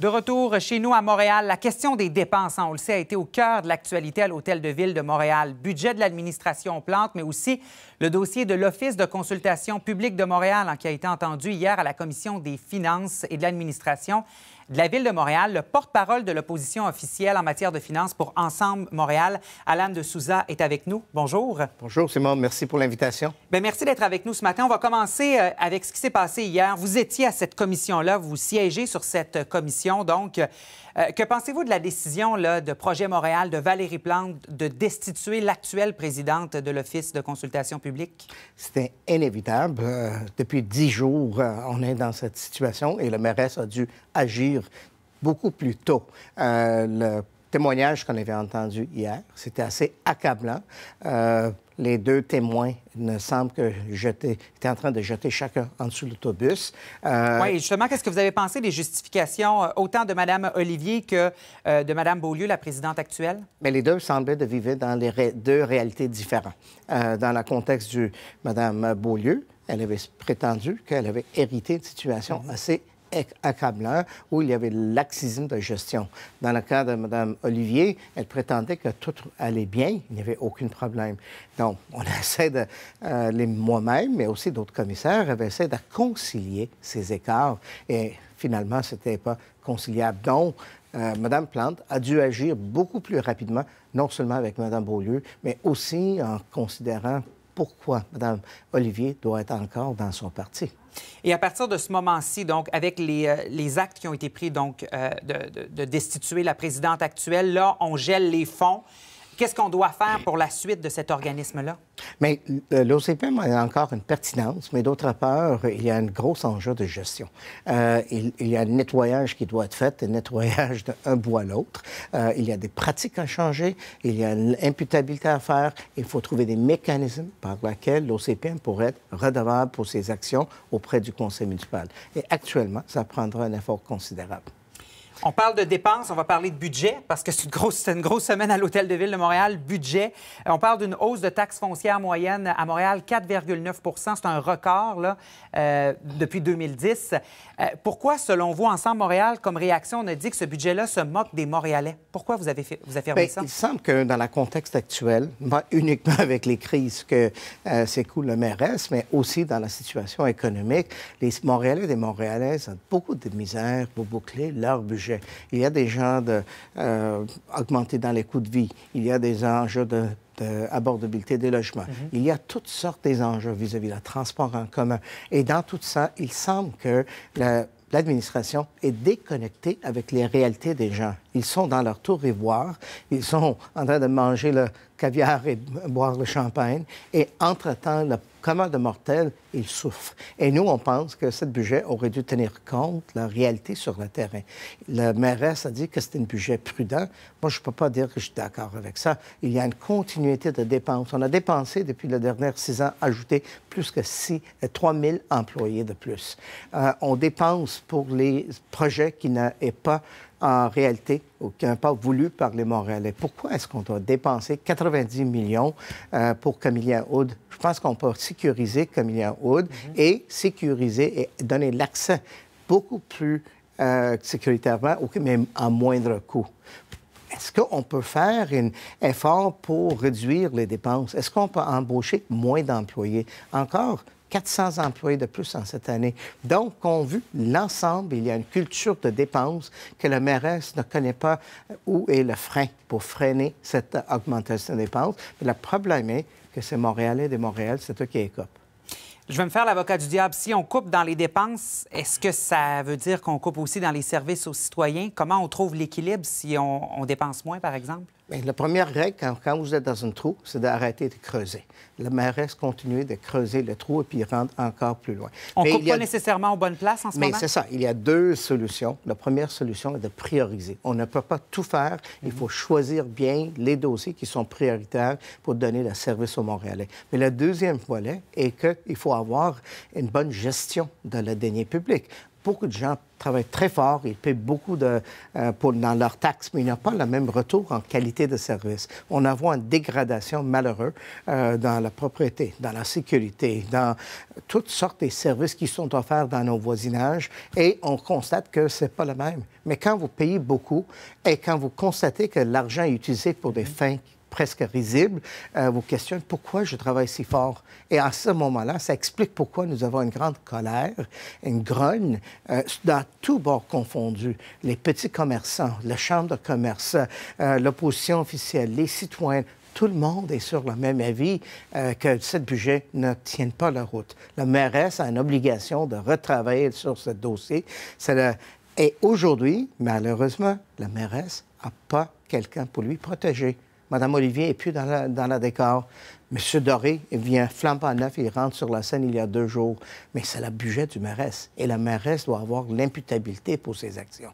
De retour chez nous à Montréal, la question des dépenses, hein, on le sait, a été au cœur de l'actualité à l'Hôtel de Ville de Montréal. Budget de l'administration plante, mais aussi le dossier de l'Office de consultation publique de Montréal, hein, qui a été entendu hier à la Commission des finances et de l'administration de la Ville de Montréal, le porte-parole de l'opposition officielle en matière de finances pour Ensemble Montréal, Alan de Souza, est avec nous. Bonjour. Bonjour, Simon. Merci pour l'invitation. Bien, merci d'être avec nous ce matin. On va commencer euh, avec ce qui s'est passé hier. Vous étiez à cette commission-là, vous siégez sur cette euh, commission. Donc, euh, que pensez-vous de la décision de Projet Montréal de Valérie Plante de destituer l'actuelle présidente de l'Office de consultation publique? C'était inévitable. depuis dix jours, on est dans cette situation et le mairesse a dû agir beaucoup plus tôt. Euh, le témoignage qu'on avait entendu hier, c'était assez accablant. Euh, les deux témoins ne semblent que jeter, étaient en train de jeter chacun en dessous de l'autobus. Euh, oui, justement, qu'est-ce que vous avez pensé des justifications autant de Mme Olivier que de Mme Beaulieu, la présidente actuelle? Mais les deux semblaient de vivre dans les deux réalités différentes. dans le contexte de Mme Beaulieu, elle avait prétendu qu'elle avait hérité de situation mhm. assez accablant où il y avait laxisme de gestion. Dans le cas de Mme Olivier, elle prétendait que tout allait bien, il n'y avait aucun problème. Donc, on essaie de, euh, moi-même, mais aussi d'autres commissaires, avaient essayé de concilier ces écarts et finalement, ce n'était pas conciliable. Donc, euh, Madame Mme Plante a dû agir beaucoup plus rapidement, non seulement avec Mme Beaulieu, mais aussi en considérant pourquoi Mme Olivier doit être encore dans son parti. Et à partir de ce moment-ci, donc, avec les, euh, actes qui ont été pris, donc, euh, de, de, destituer la présidente actuelle, là, on gèle les fonds. Qu'est-ce qu'on doit faire pour la suite de cet organisme-là? Mais euh, l'OCPM a encore une pertinence, mais d'autre part, il y a un gros enjeu de gestion. Euh, il, y a un nettoyage qui doit être fait, un nettoyage d'un bout à l'autre. Euh, il y a des pratiques à changer, il y a une imputabilité à faire. Il faut trouver des mécanismes par lesquels l'OCPM pourrait être redevable pour ses actions auprès du conseil municipal. Et actuellement, ça prendra un effort considérable. On parle de dépenses, on va parler de budget, parce que c'est une grosse, une grosse semaine à l'Hôtel de Ville de Montréal. Budget. Euh, on parle d'une hausse de taxes foncières moyenne à Montréal, 4,9 C'est un record là, euh, depuis 2010. Euh, pourquoi, selon vous, Ensemble Montréal, comme réaction, on a dit que ce budget-là se moque des Montréalais? Pourquoi vous avez fait, vous affirmez ben, ça? Il semble que dans le contexte actuel, pas ben, uniquement avec les crises que s'écoule le mairesse, mais aussi dans la situation économique, les Montréalais et les Montréalaises ont beaucoup de misère pour boucler leur budget il y a des gens de, euh, augmentés dans les coûts de vie. Il y a des enjeux d'abordabilité des logements. Mhm. Il y a toutes sortes d'enjeux vis-à-vis de transport en commun. Et dans tout ça, il semble que l'administration est déconnectée avec les réalités des gens. Ils sont dans leur tour voir. Ils sont en train de manger le caviar et boire le champagne. Et entre-temps, le de mortels, ils souffrent. Et nous, on pense que ce budget aurait dû tenir compte de la réalité sur le terrain. Le mairesse a dit que c'était un budget prudent. Moi, je ne peux pas dire que je suis d'accord avec ça. Il y a une continuité de dépenses. On a dépensé, depuis les dernières six ans, ajouté plus que 6, 3 000 employés de plus. Euh, on dépense pour les projets qui n'ont pas en réalité aucun pas voulu par les Montréalais. Pourquoi est-ce qu'on doit dépenser 90 millions euh, pour Camillien Hood? Je pense qu'on peut sécuriser Camillien Hood mm-hmm. et sécuriser et donner l'accès beaucoup plus euh, sécuritairement, même à moindre coût. Est-ce qu'on peut faire un effort pour réduire les dépenses? Est-ce qu'on peut embaucher moins d'employés? Encore, 400 employés de plus en cette année. Donc, on vu l'ensemble, il y a une culture de dépenses que le mairesse ne connaît pas euh, où est le frein pour freiner cette augmentation des dépenses. Mais le problème est que c'est Montréalais de Montréal, c'est eux qui écopent. Je vais me faire l'avocat du diable. Si on coupe dans les dépenses, est-ce que ça veut dire qu'on coupe aussi dans les services aux citoyens? Comment on trouve l'équilibre si on dépense moins, par exemple? Ben, la première règle, quand, vous êtes dans un trou, c'est d'arrêter de creuser. La mairesse continue de creuser le trou et puis rentre encore plus loin. On ne coupe pas nécessairement aux bonnes places en ce moment? Mais c'est ça. Il y a deux solutions. La première solution est de prioriser. On ne peut pas tout faire. Il faut choisir bien les dossiers qui sont prioritaires pour donner le service aux Montréalais. Mais le deuxième volet est qu'il faut avoir une bonne gestion de la denier publique beaucoup de gens travaillent très fort, ils paient beaucoup de, euh, dans leurs taxes, mais il n'y a pas le même retour en qualité de service. On a voit une dégradation malheureuse euh, dans la propriété, dans la sécurité, dans toutes sortes de services qui sont offerts dans nos voisinages et on constate que c'est pas le même. Mais quand vous payez beaucoup et quand vous constatez que l'argent est utilisé pour des fins presque risible, euh, vous questionnez pourquoi je travaille si fort. Et à ce moment-là, ça explique pourquoi nous avons une grande colère, une grogne, euh, dans tout bord confondu. Les petits commerçants, la chambre de commerce, euh, l'opposition officielle, les citoyens, tout le monde est sur le même avis euh, que ce budget ne tienne pas la route. La mairesse a une obligation de retravailler sur ce dossier. Et aujourd'hui, malheureusement, la mairesse n'a pas quelqu'un pour lui protéger. Madame Olivier est plus dans la, décor. Monsieur Doré vient vient à neuf, il rentre sur la scène il y a deux jours. Mais c'est la budget du mairesse. Et la mairesse doit avoir l'imputabilité pour ses actions.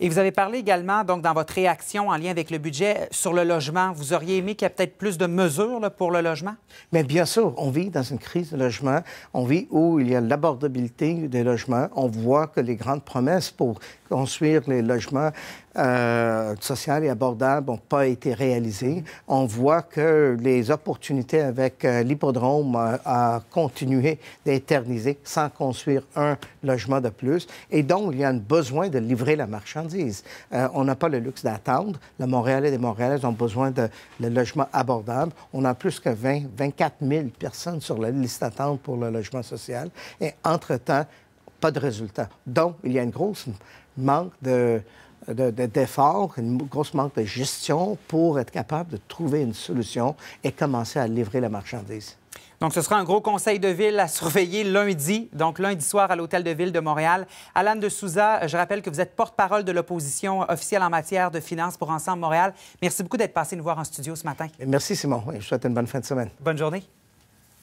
Et vous avez parlé également, donc, dans votre réaction en lien avec le budget sur le logement. Vous auriez aimé qu'il y ait peut-être plus de mesures pour le logement? Mais bien sûr, on vit dans une crise de logement. On vit où il y a l'abordabilité des logements. On voit que les grandes promesses pour construire les logements euh, sociales et abordables n'ont pas été réalisés. On voit que les opportunités avec euh, l'hippodrome ont euh, continué d'éterniser sans construire un logement de plus. Et donc, il y a un besoin de livrer la marchandise. Euh, on n'a pas le luxe d'attendre. La Montréal et les Montréalais ont besoin de, le logements abordables. On a plus que 20, 24 000 personnes sur la liste d'attente pour le logement social. Et entre-temps, pas de résultats. Donc, il y a une grosse manque de, d'efforts, de, de, un gros manque de gestion pour être capable de trouver une solution et commencer à livrer la marchandise. Donc, ce sera un gros conseil de ville à surveiller lundi, donc lundi soir à l'Hôtel de Ville de Montréal. Alan de Souza, je rappelle que vous êtes porte-parole de l'opposition officielle en matière de finances pour Ensemble Montréal. Merci beaucoup d'être passé nous voir en studio ce matin. Merci, Simon. Je vous souhaite une bonne fin de semaine. Bonne journée.